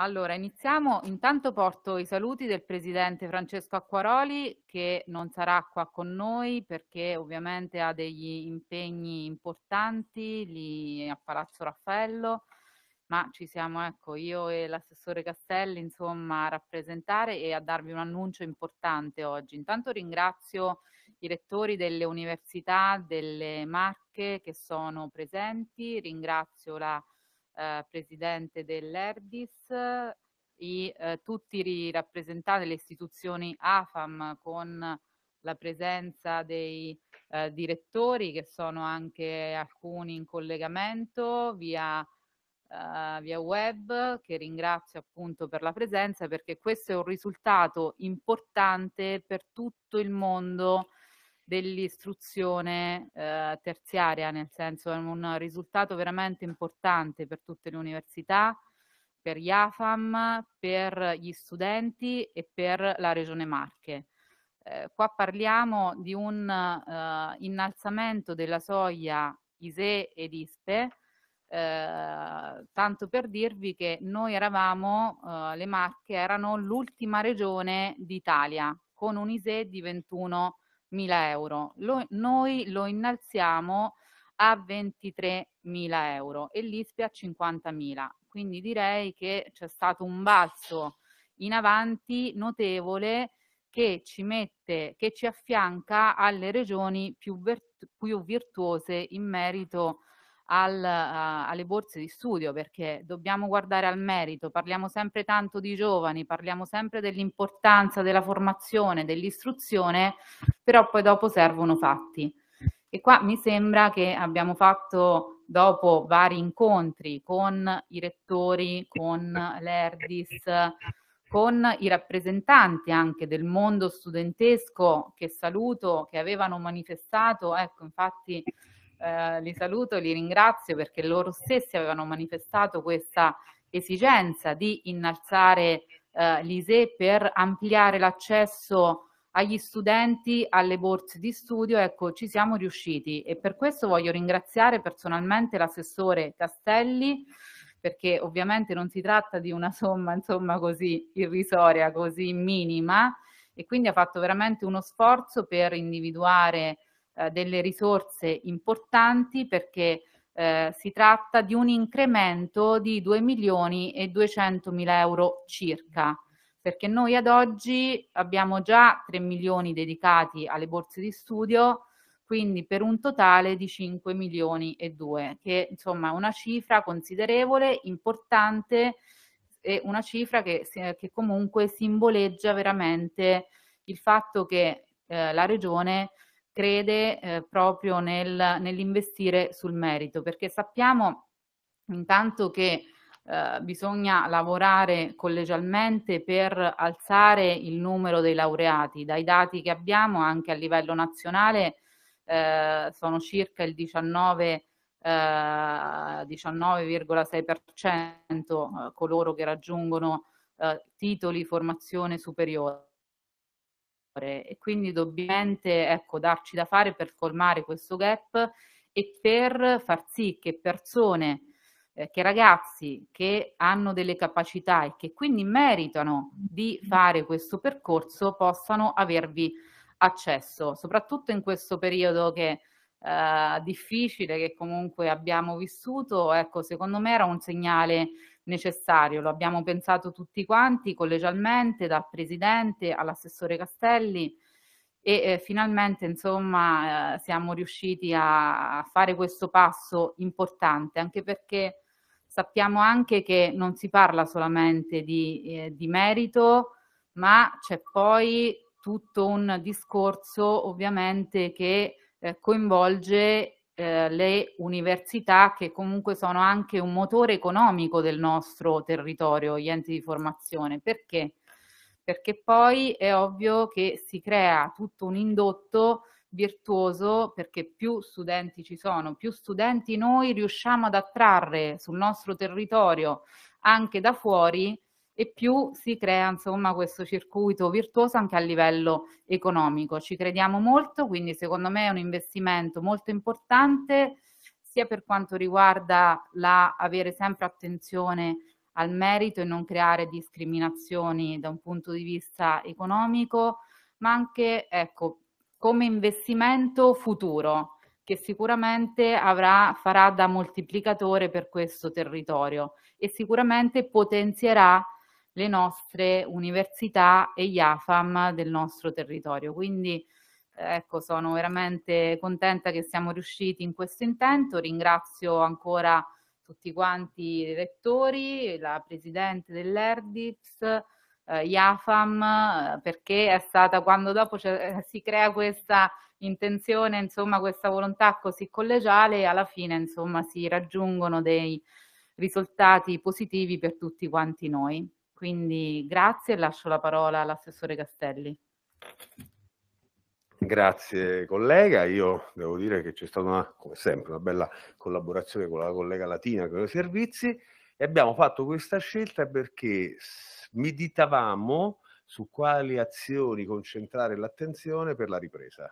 Allora, iniziamo. Intanto porto i saluti del presidente Francesco Acquaroli che non sarà qua con noi perché ovviamente ha degli impegni importanti lì a Palazzo Raffaello, ma ci siamo ecco io e l'assessore Castelli insomma a rappresentare e a darvi un annuncio importante oggi. Intanto ringrazio i rettori delle università, delle Marche che sono presenti, ringrazio la eh, presidente dell'Erdis, i, eh, tutti i rappresentanti delle istituzioni AFAM con la presenza dei eh, direttori che sono anche alcuni in collegamento via, eh, via web che ringrazio appunto per la presenza perché questo è un risultato importante per tutto il mondo dell'istruzione eh, terziaria, nel senso è un risultato veramente importante per tutte le università, per gli AFAM, per gli studenti e per la Regione Marche. Eh, qua parliamo di un eh, innalzamento della soglia ISE ed ISPE, eh, tanto per dirvi che noi eravamo, eh, le Marche erano l'ultima regione d'Italia con un ISE di 21 euro, lo, noi lo innalziamo a 23.000 euro e l'ISPE a 50.000. Quindi direi che c'è stato un balzo in avanti notevole che ci mette, che ci affianca alle regioni più, virtu- più virtuose in merito a al, uh, alle borse di studio perché dobbiamo guardare al merito, parliamo sempre tanto di giovani, parliamo sempre dell'importanza della formazione, dell'istruzione, però poi dopo servono fatti. E qua mi sembra che abbiamo fatto dopo vari incontri con i rettori, con l'ERDIS, con i rappresentanti anche del mondo studentesco che saluto, che avevano manifestato, ecco infatti eh, li saluto, li ringrazio perché loro stessi avevano manifestato questa esigenza di innalzare eh, l'ISE per ampliare l'accesso agli studenti alle borse di studio, ecco ci siamo riusciti e per questo voglio ringraziare personalmente l'assessore Castelli perché ovviamente non si tratta di una somma insomma così irrisoria, così minima e quindi ha fatto veramente uno sforzo per individuare eh, delle risorse importanti perché eh, si tratta di un incremento di 2 milioni e 200 mila euro circa, perché noi ad oggi abbiamo già 3 milioni dedicati alle borse di studio, quindi per un totale di 5 milioni e 2, che insomma è una cifra considerevole, importante e una cifra che, che comunque simboleggia veramente il fatto che eh, la regione crede eh, proprio nel, nell'investire sul merito, perché sappiamo intanto che eh, bisogna lavorare collegialmente per alzare il numero dei laureati. Dai dati che abbiamo anche a livello nazionale eh, sono circa il 19 19,6% eh, eh, coloro che raggiungono eh, titoli formazione superiore sempre e quindi dobbiamo ecco, darci da fare per colmare questo gap e per far sì che persone, eh, che ragazzi che hanno delle capacità e che quindi meritano di fare questo percorso possano avervi accesso, soprattutto in questo periodo che eh, difficile che comunque abbiamo vissuto, ecco, secondo me era un segnale necessario, lo abbiamo pensato tutti quanti collegialmente, dal Presidente all'assessore Castelli e eh, finalmente insomma eh, siamo riusciti a fare questo passo importante, anche perché sappiamo anche che non si parla solamente di, eh, di merito, ma c'è poi tutto un discorso ovviamente che eh, coinvolge eh, le università che comunque sono anche un motore economico del nostro territorio, gli enti di formazione. Perché? Perché poi è ovvio che si crea tutto un indotto virtuoso perché più studenti ci sono, più studenti noi riusciamo ad attrarre sul nostro territorio anche da fuori e più si crea insomma questo circuito virtuoso anche a livello economico. Ci crediamo molto, quindi secondo me è un investimento molto importante sia per quanto riguarda la avere sempre attenzione al merito e non creare discriminazioni da un punto di vista economico, ma anche ecco, come investimento futuro che sicuramente avrà, farà da moltiplicatore per questo territorio e sicuramente potenzierà le nostre università e gli AFAM del nostro territorio. Quindi ecco, sono veramente contenta che siamo riusciti in questo intento. Ringrazio ancora tutti quanti i rettori, la presidente dell'ERDIPS, eh, gli eh, perché è stata quando dopo eh, si crea questa intenzione, insomma, questa volontà così collegiale, alla fine, insomma, si raggiungono dei risultati positivi per tutti quanti noi. Quindi grazie e lascio la parola all'assessore Castelli. Grazie collega, io devo dire che c'è stata una, come sempre una bella collaborazione con la collega Latina con i servizi e abbiamo fatto questa scelta perché meditavamo su quali azioni concentrare l'attenzione per la ripresa.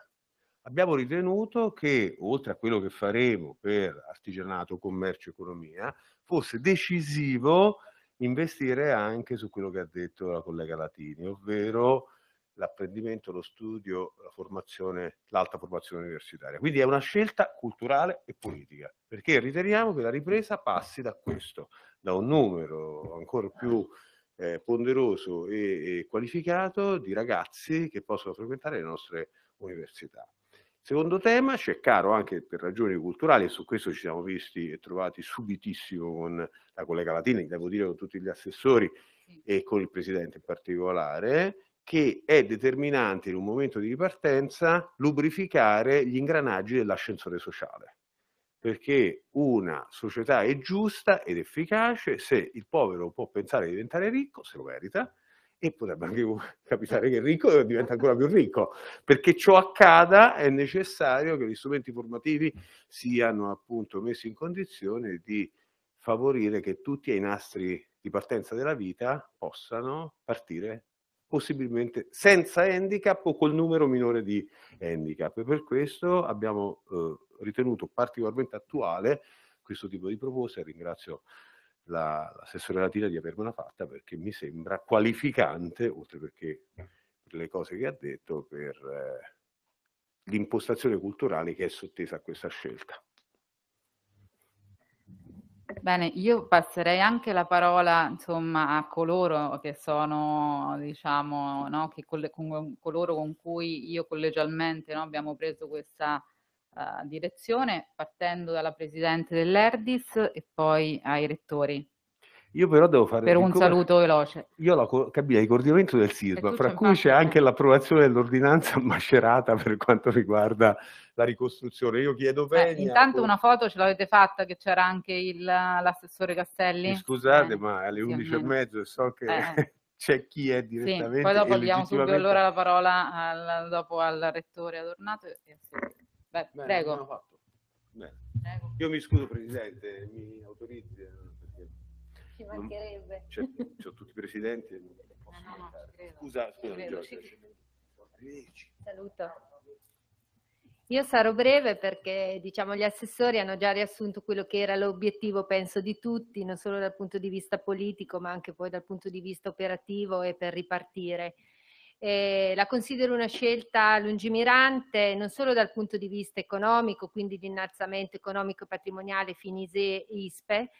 Abbiamo ritenuto che, oltre a quello che faremo per artigianato, commercio, economia, fosse decisivo investire anche su quello che ha detto la collega Latini, ovvero l'apprendimento, lo studio, la formazione, l'alta formazione universitaria. Quindi è una scelta culturale e politica, perché riteniamo che la ripresa passi da questo, da un numero ancora più eh, ponderoso e, e qualificato di ragazzi che possono frequentare le nostre università. Secondo tema, c'è caro anche per ragioni culturali, e su questo ci siamo visti e trovati subitissimo con la collega Latini, devo dire con tutti gli assessori e con il presidente in particolare, che è determinante in un momento di ripartenza lubrificare gli ingranaggi dell'ascensore sociale. Perché una società è giusta ed efficace se il povero può pensare di diventare ricco, se lo merita, e potrebbe anche capitare che il ricco eh, diventa ancora più ricco. Perché ciò accada è necessario che gli strumenti formativi mm. siano appunto messi in condizione di favorire che tutti ai nastri di partenza della vita possano partire possibilmente senza handicap o col numero minore di mm. handicap. E per questo abbiamo eh, ritenuto particolarmente attuale questo tipo di proposte. Ringrazio la, l'assessore Latina di avermela fatta perché mi sembra qualificante, oltre perché per le cose che ha detto, per eh, l'impostazione culturale che è sottesa a questa scelta. Bene, io passerei anche la parola insomma, a coloro che sono, diciamo, no, che con, le, con, coloro con cui io collegialmente no, abbiamo preso questa uh, direzione, partendo dalla presidente dell'ERDIS e poi ai rettori. Io però devo fare... Per un saluto veloce. Io la co- cabina di coordinamento del SISMA, fra cui c'è anche l'approvazione dell'ordinanza macerata per quanto riguarda la ricostruzione. Io chiedo eh, Venia... Eh, intanto una foto ce l'avete fatta che c'era anche il, l'assessore Castelli. Mi scusate, eh, ma alle sì, 11 e mezzo so che... Eh. eh. c'è chi è direttamente. Sì, poi dopo diamo subito allora la parola al, dopo al rettore Adornato e a Beh, Bene, prego. prego. Io mi scuso, Presidente, mi autorizzi. Eh, ci mancherebbe. C'è, c'ho tutti i presidenti e non eh, posso no, no, Scusa, scusa, credo, Giorgio. Ci... Saluto. Io sarò breve perché diciamo, gli assessori hanno già riassunto quello che era l'obiettivo, penso, di tutti, non solo dal punto di vista politico, ma anche poi dal punto di vista operativo e per ripartire. Eh, la considero una scelta lungimirante non solo dal punto di vista economico, quindi di innalzamento economico e patrimoniale Finise ISPE,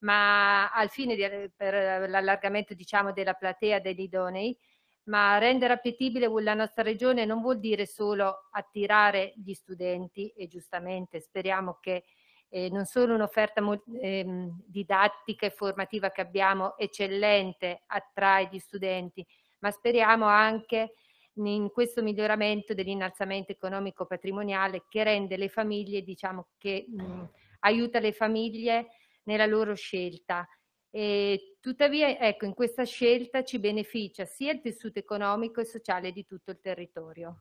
ma al fine di, eh, per l'allargamento diciamo, della platea degli idonei, ma rendere appetibile la nostra regione non vuol dire solo attirare gli studenti e giustamente speriamo che eh, non solo un'offerta eh, didattica e formativa che abbiamo eccellente attrae gli studenti, ma speriamo anche in questo miglioramento dell'innalzamento economico patrimoniale che rende le famiglie, diciamo che mh, mm, aiuta le famiglie nella loro scelta. E tuttavia, ecco, in questa scelta ci beneficia sia il tessuto economico e sociale di tutto il territorio.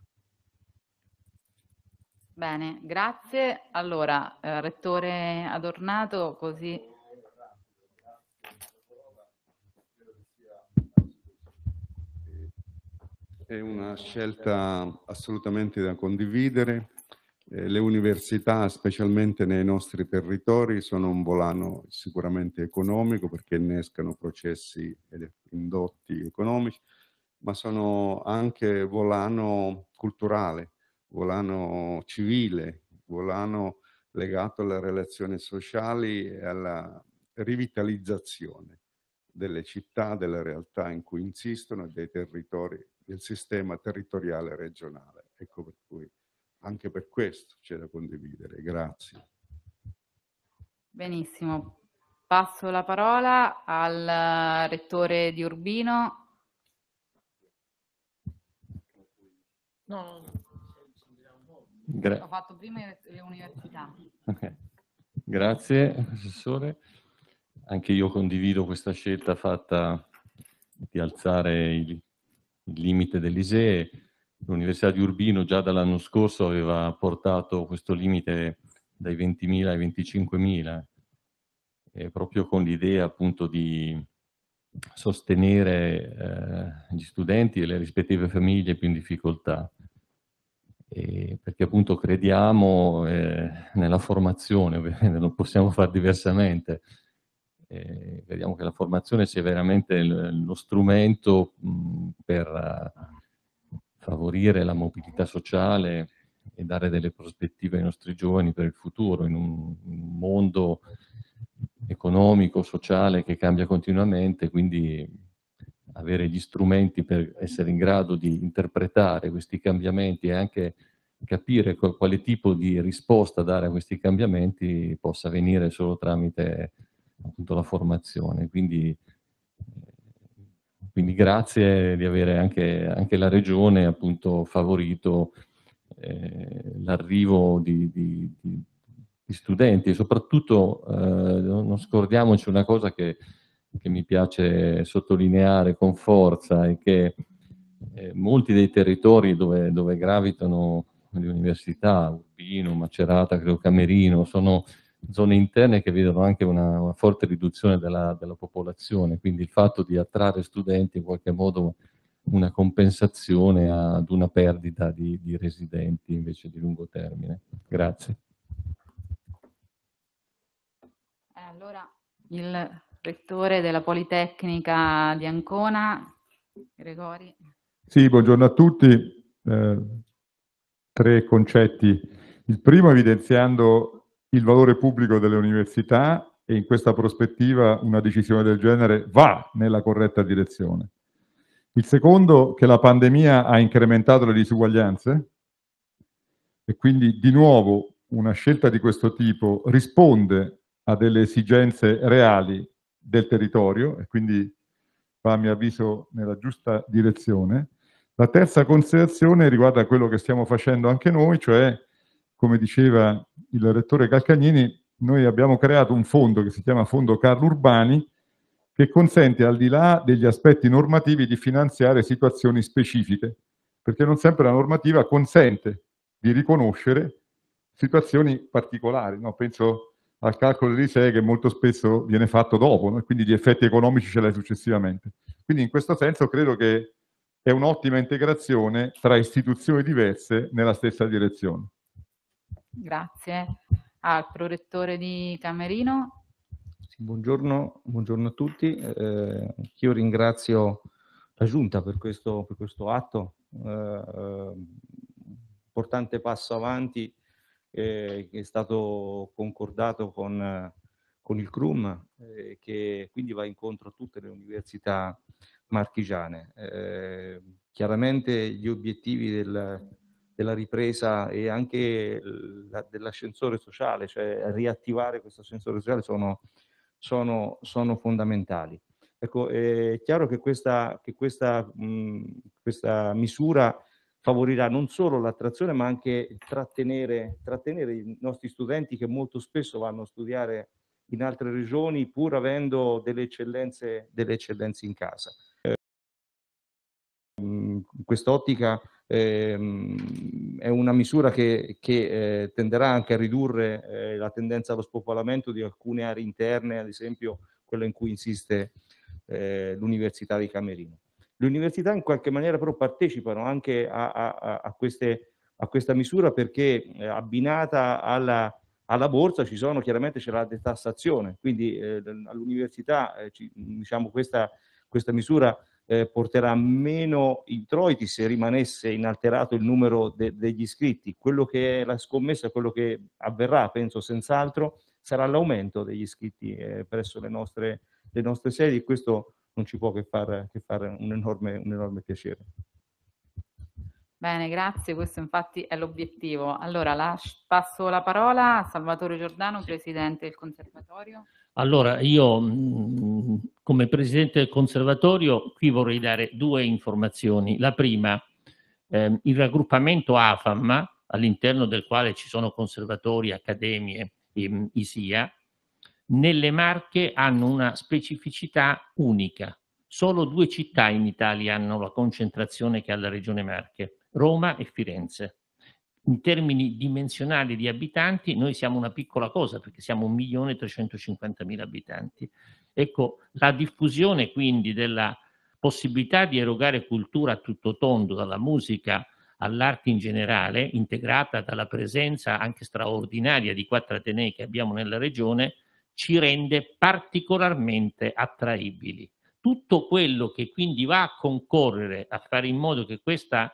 Bene, grazie. Allora, eh, Rettore Adornato, così È una scelta assolutamente da condividere. Eh, le università, specialmente nei nostri territori, sono un volano sicuramente economico perché innescano processi ed indotti economici, ma sono anche volano culturale, volano civile, volano legato alle relazioni sociali e alla rivitalizzazione delle città, della realtà in cui insistono e dei territori del sistema territoriale regionale. Ecco per cui anche per questo c'è da condividere. Grazie. Benissimo. Passo la parola al eh, rettore di Urbino. No, Gra- ho fatto prima le università. Okay. Grazie professore. Anche io condivido questa scelta fatta di alzare il il limite dell'ISEE. L'Università di Urbino già dall'anno scorso aveva portato questo limite dai 20.000 ai 25.000, eh, proprio con l'idea appunto di sostenere eh, gli studenti e le rispettive famiglie più in difficoltà. E perché appunto crediamo eh, nella formazione, ovviamente non possiamo fare diversamente, eh, vediamo che la formazione sia veramente lo strumento mh, per eh, favorire la mobilità sociale e dare delle prospettive ai nostri giovani per il futuro in un, mondo economico, sociale che cambia continuamente, quindi avere gli strumenti per essere in grado di interpretare questi cambiamenti e anche capire quale tipo di risposta dare a questi cambiamenti possa avvenire solo tramite appunto la formazione. Quindi, eh, quindi grazie di avere anche, anche la Regione appunto favorito eh, l'arrivo di, di, di, studenti e soprattutto eh, non scordiamoci una cosa che, che, mi piace sottolineare con forza è che eh, molti dei territori dove, dove gravitano le università, Urbino, Macerata, credo Camerino, sono zone interne che vedono anche una, una forte riduzione della, della, popolazione, quindi il fatto di attrarre studenti in qualche modo una compensazione ad una perdita di, di residenti invece di lungo termine. Grazie. Eh, allora, il rettore della Politecnica di Ancona, Gregori. Sì, buongiorno a tutti. Eh, tre concetti. Il primo evidenziando il valore pubblico delle università e in questa prospettiva una decisione del genere va nella corretta direzione. Il secondo, che la pandemia ha incrementato le disuguaglianze e quindi di nuovo una scelta di questo tipo risponde a delle esigenze reali del territorio e quindi va a mio avviso nella giusta direzione. La terza considerazione riguarda quello che stiamo facendo anche noi, cioè come diceva il rettore Calcagnini, noi abbiamo creato un fondo che si chiama Fondo Carlo Urbani, che consente al di là degli aspetti normativi di finanziare situazioni specifiche, perché non sempre la normativa consente di riconoscere situazioni particolari. No? Penso al calcolo di sé che molto spesso viene fatto dopo, no? quindi gli effetti economici ce l'hai successivamente. Quindi in questo senso credo che è un'ottima integrazione tra istituzioni diverse nella stessa direzione. Grazie. Al ah, prorettore di Camerino. Sì, buongiorno, buongiorno, a tutti. Eh, io ringrazio la Giunta per questo, per questo atto, eh, importante passo avanti eh, che è stato concordato con, con il CRUM, eh, che quindi va incontro a tutte le università marchigiane. Eh, chiaramente gli obiettivi del, della ripresa e anche la, dell'ascensore sociale, cioè riattivare questo ascensore sociale sono, sono, sono fondamentali. Ecco, è chiaro che questa, che questa, mh, questa misura favorirà non solo l'attrazione ma anche trattenere, trattenere, i nostri studenti che molto spesso vanno a studiare in altre regioni pur avendo delle eccellenze, delle eccellenze in casa in quest'ottica ehm, è una misura che, che eh, tenderà anche a ridurre eh, la tendenza allo spopolamento di alcune aree interne, ad esempio quella in cui insiste eh, l'Università di Camerino. Le università in qualche maniera però partecipano anche a, a, a, queste, a questa misura perché eh, abbinata alla, alla borsa ci sono, chiaramente c'è la detassazione, quindi eh, all'università eh, diciamo questa, questa misura eh, porterà meno introiti se rimanesse inalterato il numero de- degli iscritti. Quello che è la scommessa, quello che avverrà, penso senz'altro, sarà l'aumento degli iscritti eh, presso le nostre, le nostre sedi e questo non ci può che fare far un, enorme, un enorme piacere. Bene, grazie, questo infatti è l'obiettivo. Allora, lascio, passo la parola a Salvatore Giordano, Presidente del Conservatorio. Allora, io mm, come presidente del conservatorio qui vorrei dare due informazioni. La prima, eh, il raggruppamento AFAM, all'interno del quale ci sono conservatori, accademie, ehm, ISIA, nelle Marche hanno una specificità unica. Solo due città in Italia hanno la concentrazione che ha la regione Marche, Roma e Firenze in termini dimensionali di abitanti, noi siamo una piccola cosa perché siamo 1.350.000 abitanti. Ecco, la diffusione quindi della possibilità di erogare cultura a tutto tondo, dalla musica all'arte in generale, integrata dalla presenza anche straordinaria di quattro atenei che abbiamo nella regione, ci rende particolarmente attraibili. Tutto quello che quindi va a concorrere a fare in modo che questa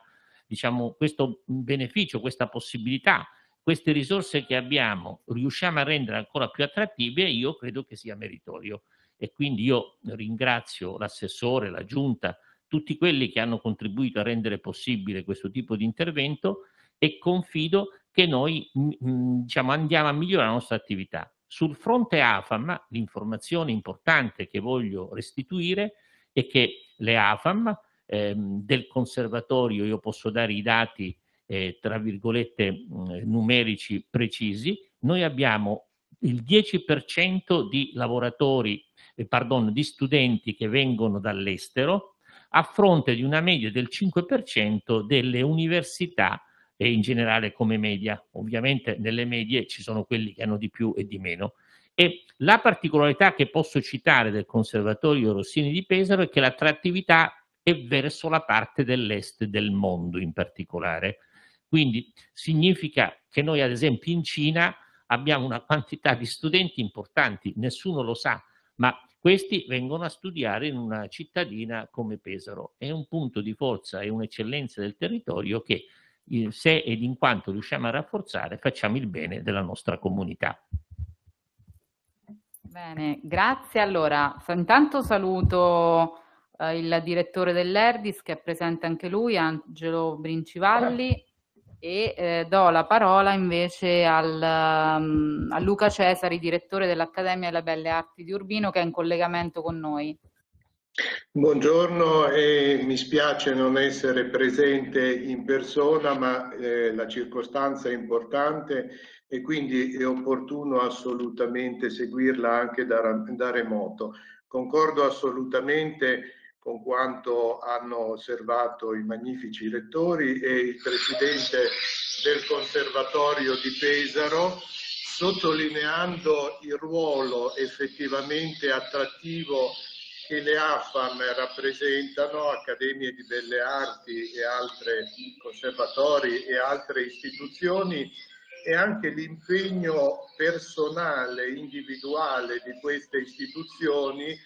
diciamo, questo beneficio, questa possibilità, queste risorse che abbiamo, riusciamo a rendere ancora più attrattive, io credo che sia meritorio. E quindi io ringrazio l'assessore, la giunta, tutti quelli che hanno contribuito a rendere possibile questo tipo di intervento e confido che noi mm, mm, diciamo, andiamo a migliorare la nostra attività. Sul fronte AFAM, l'informazione importante che voglio restituire è che le AFAM ehm, del conservatorio, io posso dare i dati, eh, tra virgolette, mh, mm, numerici precisi, noi abbiamo il 10% di lavoratori, eh, pardon, di studenti che vengono dall'estero, a fronte di una media del 5% delle università e in generale come media. Ovviamente nelle medie ci sono quelli che hanno di più e di meno. E la particolarità che posso citare del Conservatorio Rossini di Pesaro è che l'attrattività e verso la parte dell'est del mondo in particolare. Quindi significa che noi ad esempio in Cina abbiamo una quantità di studenti importanti, nessuno lo sa, ma questi vengono a studiare in una cittadina come Pesaro. È un punto di forza, e un'eccellenza del territorio che eh, se ed in quanto riusciamo a rafforzare facciamo il bene della nostra comunità. Bene, grazie. Allora, intanto saluto eh, il direttore dell'Erdis che è presente anche lui, Angelo Brincivalli, e eh, do la parola invece al, um, a Luca Cesari, direttore dell'Accademia delle Belle Arti di Urbino, che è in collegamento con noi. Buongiorno e mi spiace non essere presente in persona, ma eh, la circostanza è importante e quindi è opportuno assolutamente seguirla anche da, da remoto. Concordo assolutamente con quanto hanno osservato i magnifici lettori e il presidente del Conservatorio di Pesaro, sottolineando il ruolo effettivamente attrattivo che le AFAM rappresentano, Accademie di Belle Arti e altri conservatori e altre istituzioni, e anche l'impegno personale, individuale di queste istituzioni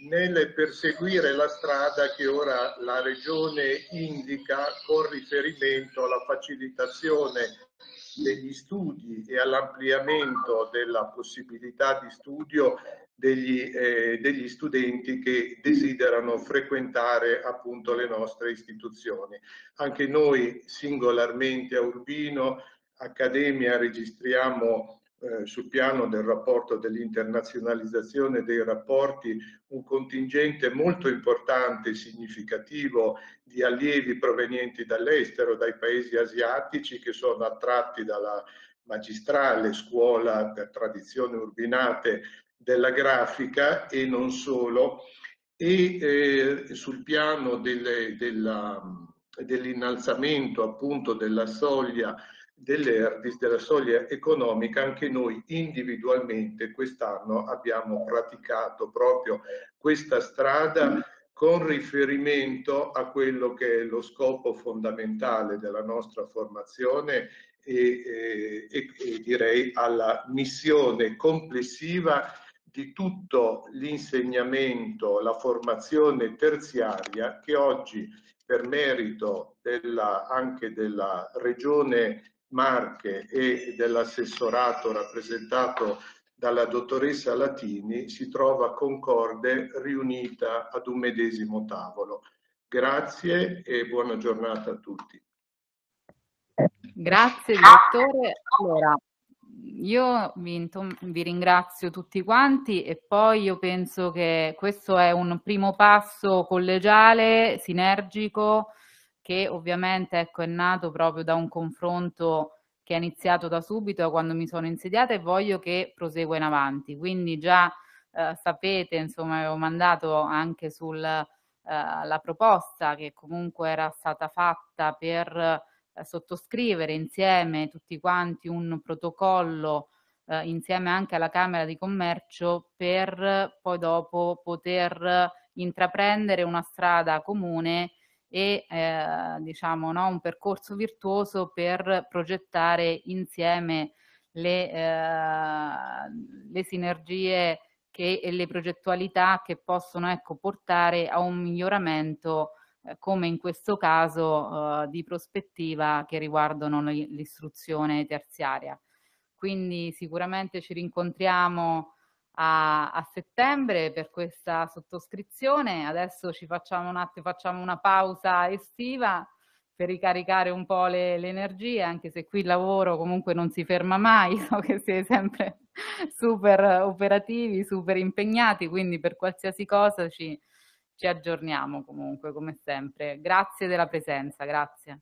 nel perseguire la strada che ora la Regione indica con riferimento alla facilitazione degli studi e all'ampliamento della possibilità di studio degli, eh, degli, studenti che desiderano frequentare appunto le nostre istituzioni. Anche noi singolarmente a Urbino Accademia registriamo eh, sul piano del rapporto dell'internazionalizzazione dei rapporti un contingente molto importante e significativo di allievi provenienti dall'estero, dai paesi asiatici che sono attratti dalla magistrale scuola per tradizioni urbinate della grafica e non solo, e eh, sul piano delle, della, dell'innalzamento appunto della soglia dell'ERDIS, della soglia economica, anche noi individualmente quest'anno abbiamo praticato proprio questa strada con riferimento a quello che è lo scopo fondamentale della nostra formazione e, eh, e, e direi alla missione complessiva di tutto l'insegnamento, la formazione terziaria che oggi per merito della, anche della regione Marche e dell'assessorato rappresentato dalla dottoressa Latini si trova concorde riunita ad un medesimo tavolo. Grazie e buona giornata a tutti. Grazie dottore. Allora, io vi, vi, ringrazio tutti quanti e poi io penso che questo è un primo passo collegiale, sinergico, che ovviamente ecco, è nato proprio da un confronto che è iniziato da subito quando mi sono insediata e voglio che prosegua in avanti. Quindi già eh, sapete, insomma, avevo mandato anche sulla eh, proposta che comunque era stata fatta per eh, sottoscrivere insieme tutti quanti un protocollo eh, insieme anche alla Camera di Commercio per eh, poi dopo poter eh, intraprendere una strada comune e eh, diciamo, no, un percorso virtuoso per progettare insieme le, eh, le sinergie che, e le progettualità che possono ecco, portare a un miglioramento eh, come in questo caso eh, di prospettiva che riguardano l'istruzione terziaria. Quindi sicuramente ci rincontriamo a, a settembre per questa sottoscrizione. Adesso ci facciamo un attimo, facciamo una pausa estiva per ricaricare un po' le, le, energie, anche se qui il lavoro comunque non si ferma mai, so che siete sempre super operativi, super impegnati, quindi per qualsiasi cosa ci, ci aggiorniamo comunque come sempre. Grazie della presenza, grazie.